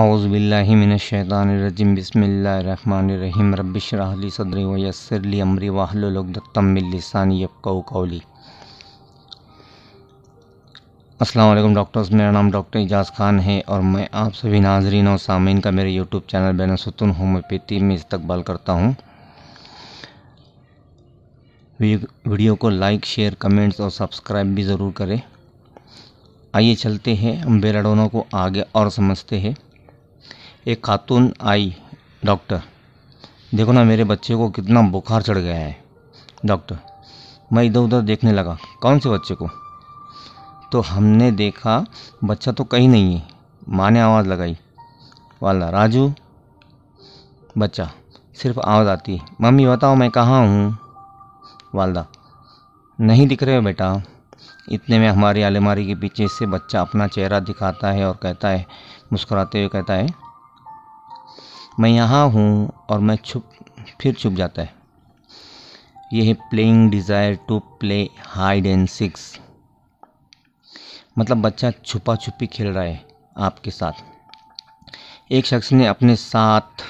आउज़बिल्लिमिनशैतानरजीम बसमीम रबशरहली सदरी वसरली अमरी वाहलुलदत्तमिलसानी कौली असलम डॉक्टर्स मेरा नाम डॉक्टर एजाज ख़ान है और मैं आप सभी नाजरीन और सामीन का मेरे यूट्यूब चैनल बैनसतन होम्योपैथी में इस्तबाल करता हूँ वीडियो को लाइक शेयर कमेंट्स और सब्सक्राइब भी ज़रूर करें आइए चलते हैं हम बेराडोनों को आगे और समझते हैं एक खातून आई डॉक्टर देखो ना मेरे बच्चे को कितना बुखार चढ़ गया है डॉक्टर मैं इधर उधर देखने लगा कौन से बच्चे को तो हमने देखा बच्चा तो कहीं नहीं है माँ ने आवाज़ लगाई वाला राजू बच्चा सिर्फ आवाज़ आती है मम्मी बताओ मैं कहाँ हूँ वालदा नहीं दिख रहे हो बेटा इतने में हमारी आलेमारी के पीछे से बच्चा अपना चेहरा दिखाता है और कहता है मुस्कुराते हुए कहता है मैं यहाँ हूँ और मैं छुप फिर छुप जाता है यह है playing desire to play hide and seek मतलब बच्चा छुपा छुपी खेल रहा है आपके साथ एक शख्स ने अपने सात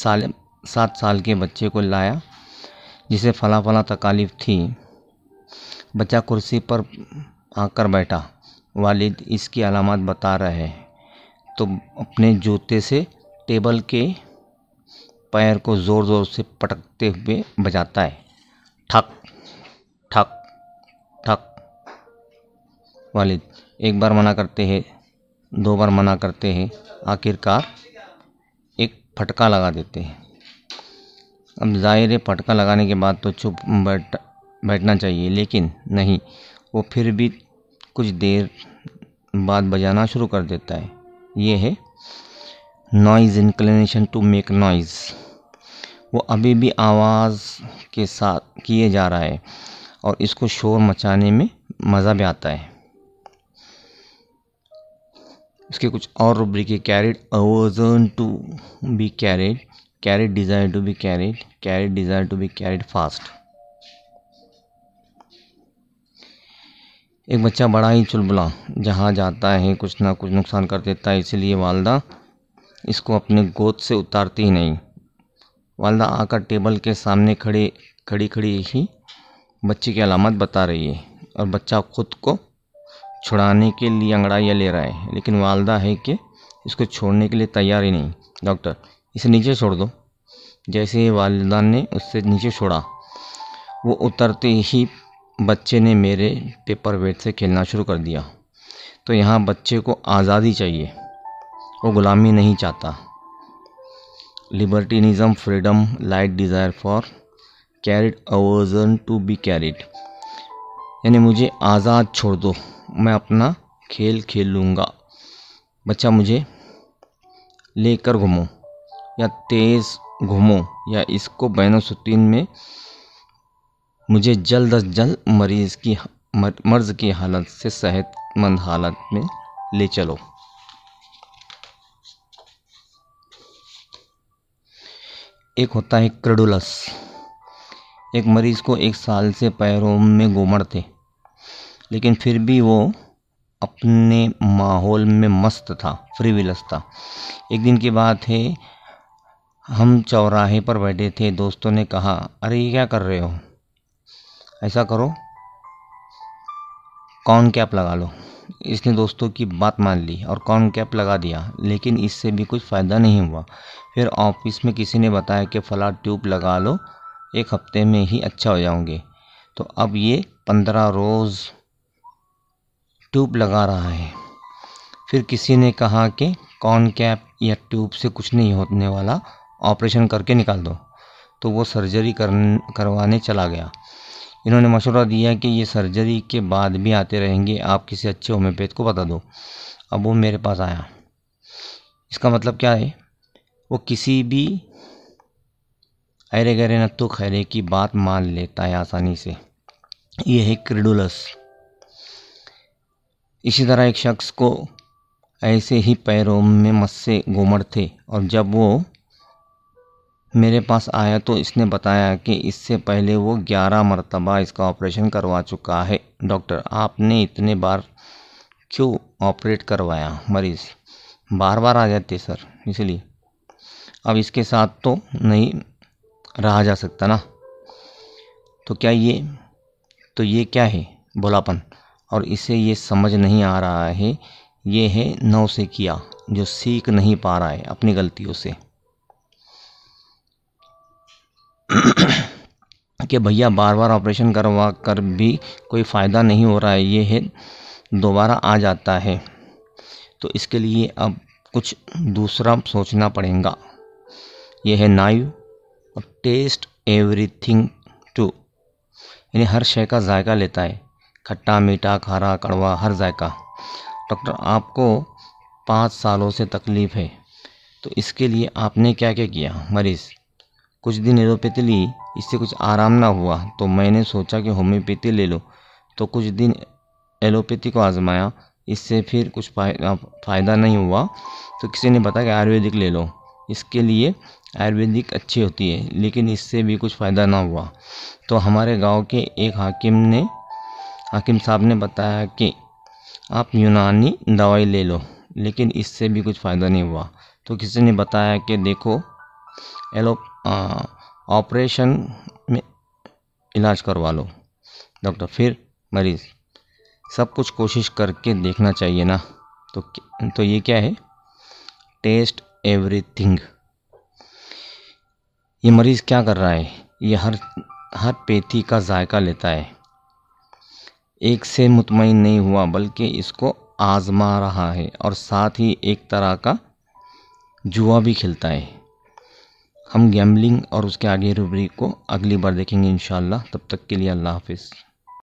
साल सात साल के बच्चे को लाया जिसे फला फला तकालीफ थी बच्चा कुर्सी पर आकर बैठा वालिद इसकी अलामत बता रहे हैं तो अपने जूते से टेबल के पैर को ज़ोर ज़ोर से पटकते हुए बजाता है ठक ठक ठक वाले एक बार मना करते हैं दो बार मना करते हैं आखिरकार एक फटका लगा देते हैं अब ज़ाहिर है फटका लगाने के बाद तो चुप बैठ बैठना चाहिए लेकिन नहीं वो फिर भी कुछ देर बाद बजाना शुरू कर देता है ये है noise inclination to make noise वो अभी भी आवाज़ के साथ किए जा रहा है और इसको शोर मचाने में मज़ा भी आता है इसके कुछ और रुब्रिक है carried aversion to be carried carried desire to be carried carried desire to be carried fast एक बच्चा बड़ा ही चुलबुला जहाँ जाता है कुछ ना कुछ नुकसान कर देता है इसलिए वालदा इसको अपने गोद से उतारती ही नहीं वालदा आकर टेबल के सामने खड़े खड़ी खड़ी ही बच्चे की अलामत बता रही है और बच्चा खुद को छुड़ाने के लिए अंगड़ाइयाँ ले रहा है लेकिन वालदा है कि इसको छोड़ने के लिए तैयार ही नहीं डॉक्टर इसे नीचे छोड़ दो जैसे ही वालदा ने उससे नीचे छोड़ा वो उतरते ही बच्चे ने मेरे पेपर वेट से खेलना शुरू कर दिया तो यहाँ बच्चे को आज़ादी चाहिए वो ग़ुलामी नहीं चाहता libertinism freedom light desire for carried aversion to be carried यानी मुझे आज़ाद छोड़ दो मैं अपना खेल खेल लूँगा बच्चा मुझे लेकर घूमो या तेज़ घूमो या इसको बैनसुद्दीन में मुझे जल्द अज जल्द मरीज़ की मर्ज़ की हालत से सेहतमंद हालत में ले चलो एक होता है क्रेडुलस एक मरीज़ को एक साल से पैरों में घूमड़ थे लेकिन फिर भी वो अपने माहौल में मस्त था फ्री विलस था एक दिन की बात है हम चौराहे पर बैठे थे दोस्तों ने कहा अरे ये क्या कर रहे हो ऐसा करो कौन कैप लगा लो इसने दोस्तों की बात मान ली और कॉर्न कैप लगा दिया लेकिन इससे भी कुछ फ़ायदा नहीं हुआ फिर ऑफिस में किसी ने बताया कि फ़ला ट्यूब लगा लो एक हफ्ते में ही अच्छा हो जाओगे तो अब ये पंद्रह रोज़ ट्यूब लगा रहा है फिर किसी ने कहा कि कॉर्न कैप या ट्यूब से कुछ नहीं होने वाला ऑपरेशन करके निकाल दो तो वो सर्जरी कर करवाने चला गया इन्होंने मशवरा दिया कि ये सर्जरी के बाद भी आते रहेंगे आप किसी अच्छे होम्योपैथ को बता दो अब वो मेरे पास आया इसका मतलब क्या है वो किसी भी अरे गरे नत्तो खैरे की बात मान लेता है आसानी से ये है क्रिडुलस इसी तरह एक शख्स को ऐसे ही पैरों में मस्से गोमड़ थे और जब वो मेरे पास आया तो इसने बताया कि इससे पहले वो ग्यारह मरतबा इसका ऑपरेशन करवा चुका है डॉक्टर आपने इतने बार क्यों ऑपरेट करवाया मरीज़ बार बार आ जाते सर इसलिए अब इसके साथ तो नहीं रहा जा सकता ना तो क्या ये तो ये क्या है बोलापन और इसे ये समझ नहीं आ रहा है ये है नौ से किया जो सीख नहीं पा रहा है अपनी गलतियों से कि भैया बार बार ऑपरेशन करवा कर भी कोई फ़ायदा नहीं हो रहा है ये है दोबारा आ जाता है तो इसके लिए अब कुछ दूसरा सोचना पड़ेगा यह है नाइव और टेस्ट एवरीथिंग टू यानी हर शय का जायका लेता है खट्टा मीठा खारा कड़वा हर जायका डॉक्टर आपको पाँच सालों से तकलीफ़ है तो इसके लिए आपने क्या क्या किया मरीज़ कुछ दिन एलोपैथी ली इससे कुछ आराम ना हुआ तो मैंने सोचा कि होम्योपैथी ले लो तो कुछ दिन एलोपैथी को आजमाया इससे फिर कुछ फ़ायदा नहीं हुआ तो किसी ने बताया कि आयुर्वेदिक ले लो इसके लिए आयुर्वेदिक अच्छी होती है लेकिन इससे भी कुछ फ़ायदा ना हुआ तो हमारे गांव के एक हाकिम ने हाकिम साहब ने बताया कि आप यूनानी दवाई ले लो लेकिन इससे भी कुछ फ़ायदा नहीं हुआ तो किसी ने बताया कि देखो एलो ऑपरेशन में इलाज करवा लो डॉक्टर फिर मरीज़ सब कुछ कोशिश करके देखना चाहिए ना तो तो ये क्या है टेस्ट एवरीथिंग ये मरीज़ क्या कर रहा है ये हर हर पेथी का जायका लेता है एक से मुतमिन नहीं हुआ बल्कि इसको आज़मा रहा है और साथ ही एक तरह का जुआ भी खेलता है हम गैम्बलिंग और उसके आगे रूबरी को अगली बार देखेंगे इन तब तक के लिए अल्लाह हाफिज़